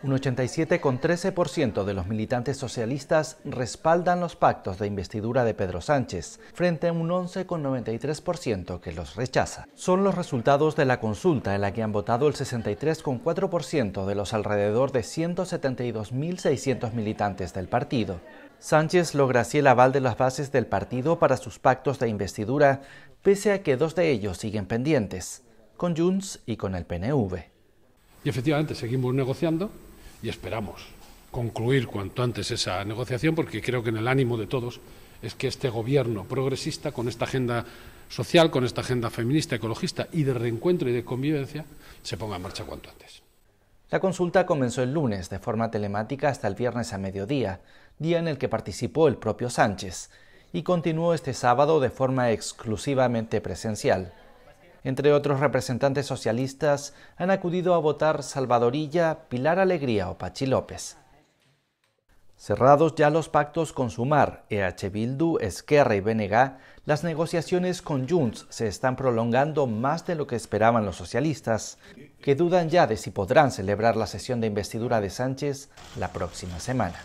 Un 87,13% de los militantes socialistas respaldan los pactos de investidura de Pedro Sánchez, frente a un 11,93% que los rechaza. Son los resultados de la consulta en la que han votado el 63,4% de los alrededor de 172.600 militantes del partido. Sánchez logra así el aval de las bases del partido para sus pactos de investidura, pese a que dos de ellos siguen pendientes, con Junts y con el PNV. Y efectivamente seguimos negociando, y esperamos concluir cuanto antes esa negociación porque creo que en el ánimo de todos es que este gobierno progresista con esta agenda social, con esta agenda feminista, ecologista y de reencuentro y de convivencia se ponga en marcha cuanto antes. La consulta comenzó el lunes de forma telemática hasta el viernes a mediodía, día en el que participó el propio Sánchez, y continuó este sábado de forma exclusivamente presencial entre otros representantes socialistas, han acudido a votar Salvadorilla, Pilar Alegría o Pachi López. Cerrados ya los pactos con Sumar, EH Bildu, Esquerra y BNG, las negociaciones con Junts se están prolongando más de lo que esperaban los socialistas, que dudan ya de si podrán celebrar la sesión de investidura de Sánchez la próxima semana.